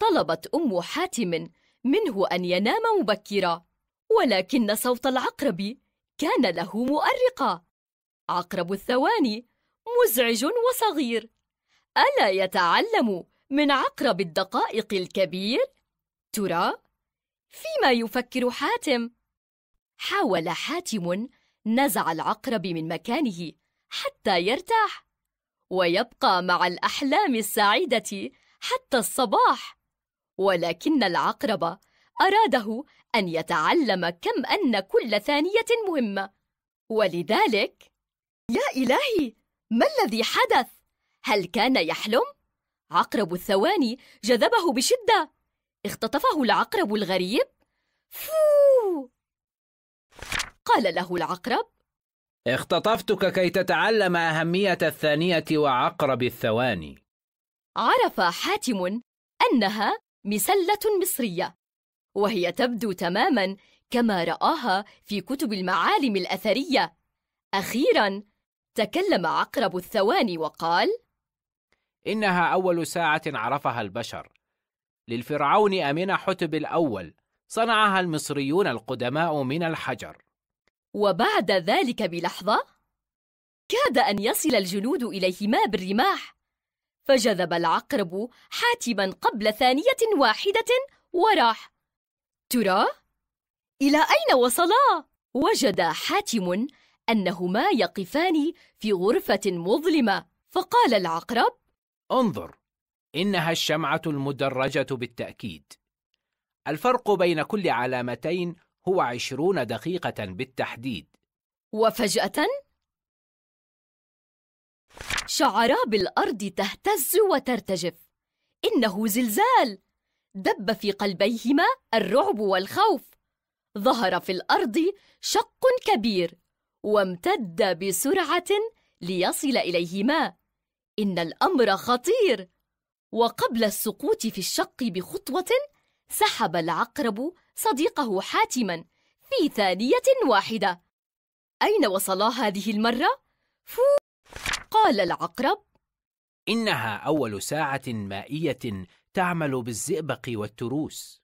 طلبت أم حاتم منه أن ينام مبكرا ولكن صوت العقرب كان له مؤرقة عقرب الثواني مزعج وصغير ألا يتعلم من عقرب الدقائق الكبير؟ ترى؟ فيما يفكر حاتم؟ حاول حاتم نزع العقرب من مكانه حتى يرتاح ويبقى مع الأحلام السعيدة حتى الصباح ولكن العقرب أراده أن يتعلم كم أن كل ثانية مهمة ولذلك يا إلهي ما الذي حدث؟ هل كان يحلم؟ عقرب الثواني جذبه بشدة اختطفه العقرب الغريب فو قال له العقرب اختطفتك كي تتعلم أهمية الثانية وعقرب الثواني عرف حاتم أنها مسلة مصرية وهي تبدو تماماً كما رآها في كتب المعالم الأثرية أخيراً تكلم عقرب الثواني وقال إنها أول ساعة عرفها البشر للفرعون أمين حتب الأول صنعها المصريون القدماء من الحجر وبعد ذلك بلحظة كاد أن يصل الجنود إليهما بالرماح فجذب العقرب حاتما قبل ثانية واحدة وراح ترى؟ إلى أين وصلا؟ وجد حاتم أنهما يقفان في غرفة مظلمة فقال العقرب انظر إنها الشمعة المدرجة بالتأكيد الفرق بين كل علامتين هو عشرون دقيقة بالتحديد وفجأة شعرا بالأرض تهتز وترتجف إنه زلزال دب في قلبيهما الرعب والخوف ظهر في الأرض شق كبير وامتد بسرعة ليصل إليهما إن الأمر خطير وقبل السقوط في الشق بخطوة سحب العقرب صديقه حاتما في ثانية واحدة أين وصلا هذه المرة؟ فو قال العقرب إنها أول ساعة مائية تعمل بالزئبق والتروس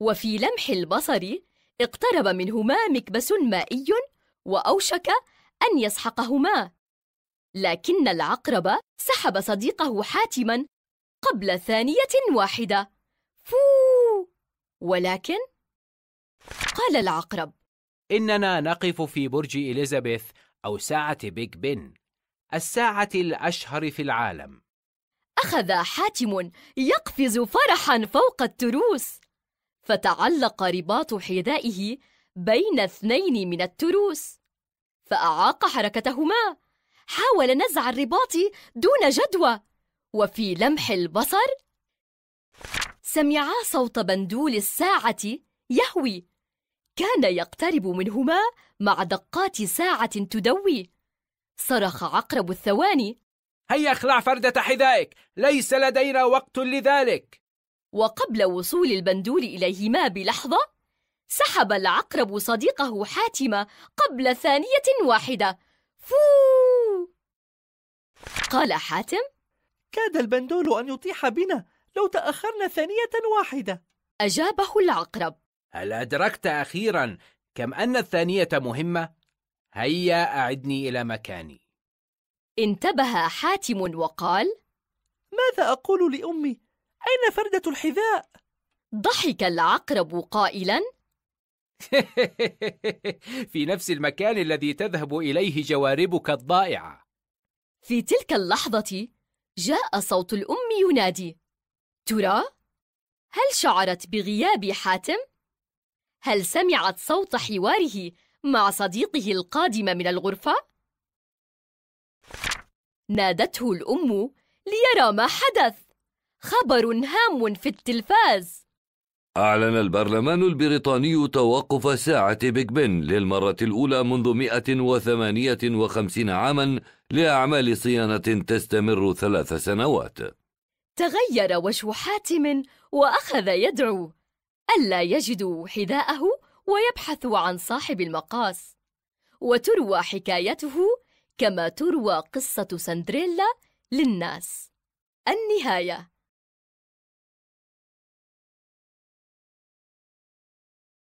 وفي لمح البصر اقترب منهما مكبس مائي وأوشك أن يسحقهما لكن العقرب سحب صديقه حاتما قبل ثانية واحدة فو ولكن قال العقرب إننا نقف في برج إليزابيث أو ساعة بيج بن الساعة الأشهر في العالم أخذ حاتم يقفز فرحا فوق التروس فتعلق رباط حذائه بين اثنين من التروس فأعاق حركتهما حاول نزع الرباط دون جدوى وفي لمح البصر سمعا صوت بندول الساعة يهوي كان يقترب منهما مع دقات ساعة تدوي صرخ عقرب الثواني هيا اخلع فردة حذائك ليس لدينا وقت لذلك وقبل وصول البندول إليهما بلحظة سحب العقرب صديقه حاتم قبل ثانية واحدة فو قال حاتم كاد البندول أن يطيح بنا لو تأخرنا ثانية واحدة أجابه العقرب هل أدركت أخيرا كم أن الثانية مهمة؟ هيا أعدني إلى مكاني انتبه حاتم وقال ماذا أقول لأمي؟ أين فردة الحذاء؟ ضحك العقرب قائلا في نفس المكان الذي تذهب إليه جواربك الضائعة في تلك اللحظة جاء صوت الأم ينادي ترى؟ هل شعرت بغياب حاتم؟ هل سمعت صوت حواره مع صديقه القادم من الغرفة؟ نادته الأم ليرى ما حدث خبر هام في التلفاز أعلن البرلمان البريطاني توقف ساعة بيك بن للمرة الأولى منذ 158 عاما لأعمال صيانة تستمر ثلاث سنوات تغير وجه حاتم وأخذ يدعو ألا يجدوا حذاءه ويبحث عن صاحب المقاس وتروى حكايته كما تروى قصة سندريلا للناس النهايه